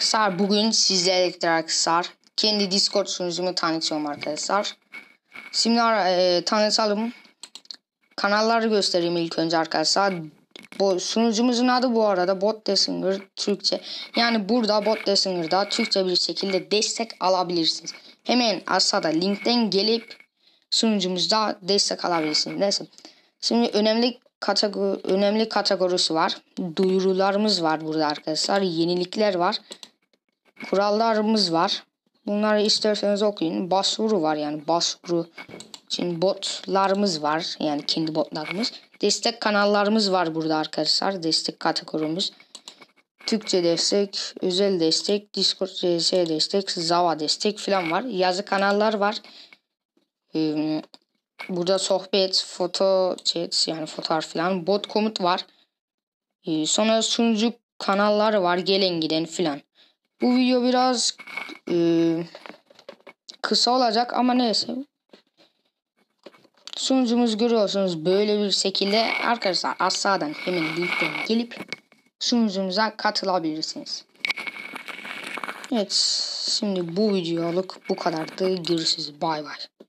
arkadaşlar bugün sizlerle arkadaşlar kendi Discord sunucumu tanıtıyorum arkadaşlar. Şimdi e, tanıtalım. Kanalları göstereyim ilk önce arkadaşlar. Bu sunucumuzun adı bu arada Bot Desinger Türkçe. Yani burada Bot Desinger'da Türkçe bir şekilde destek alabilirsiniz. Hemen aşağıda linkten gelip sunucumuzda destek alabilirsiniz. Neyse. Şimdi önemli kategori, önemli kategorisi var. Duyurularımız var burada arkadaşlar. Yenilikler var kurallarımız var. Bunları isterseniz okuyun. Başvuru var yani başvuru için botlarımız var. Yani kendi botlarımız. Destek kanallarımız var burada arkadaşlar. Destek kategorimiz. Türkçe destek, özel destek, Discord CS destek, Zava destek falan var. Yazı kanallar var. Ee, burada sohbet, foto chat yani fotoğraf falan. Bot komut var. sonra sunucu kanalları var. Gelen giden falan. Bu video biraz e, kısa olacak ama neyse. Sunucumuz görüyorsunuz böyle bir şekilde arkadaşlar aşağıdan hemen linkten gelip sunucumuza katılabilirsiniz. Evet şimdi bu videoluk bu kadardı. Görüşürüz. Bay bay.